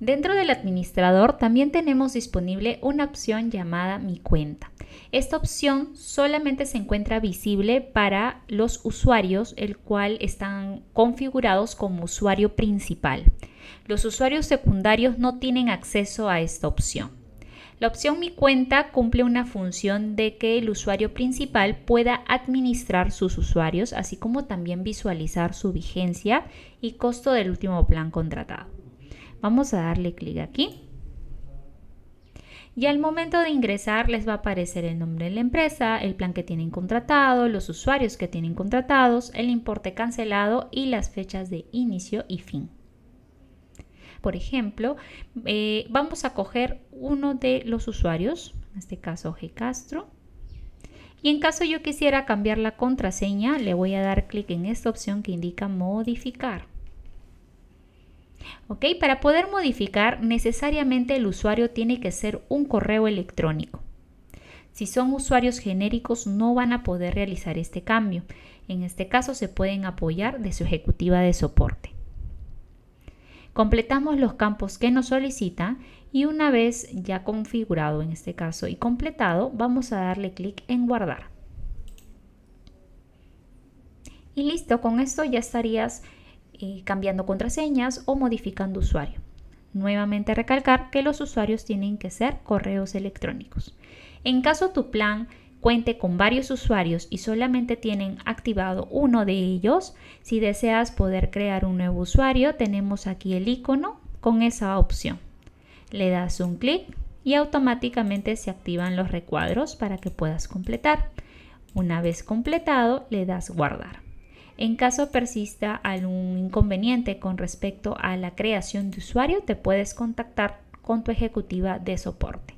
Dentro del administrador también tenemos disponible una opción llamada Mi cuenta. Esta opción solamente se encuentra visible para los usuarios, el cual están configurados como usuario principal. Los usuarios secundarios no tienen acceso a esta opción. La opción Mi cuenta cumple una función de que el usuario principal pueda administrar sus usuarios, así como también visualizar su vigencia y costo del último plan contratado. Vamos a darle clic aquí. Y al momento de ingresar les va a aparecer el nombre de la empresa, el plan que tienen contratado, los usuarios que tienen contratados, el importe cancelado y las fechas de inicio y fin. Por ejemplo, eh, vamos a coger uno de los usuarios, en este caso G Castro. Y en caso yo quisiera cambiar la contraseña, le voy a dar clic en esta opción que indica modificar. ¿Ok? Para poder modificar, necesariamente el usuario tiene que ser un correo electrónico. Si son usuarios genéricos, no van a poder realizar este cambio. En este caso, se pueden apoyar de su ejecutiva de soporte. Completamos los campos que nos solicita y una vez ya configurado en este caso y completado, vamos a darle clic en guardar. Y listo, con esto ya estarías eh, cambiando contraseñas o modificando usuario. Nuevamente recalcar que los usuarios tienen que ser correos electrónicos. En caso tu plan cuente con varios usuarios y solamente tienen activado uno de ellos, si deseas poder crear un nuevo usuario, tenemos aquí el icono con esa opción. Le das un clic y automáticamente se activan los recuadros para que puedas completar. Una vez completado, le das guardar. En caso persista algún inconveniente con respecto a la creación de usuario, te puedes contactar con tu ejecutiva de soporte.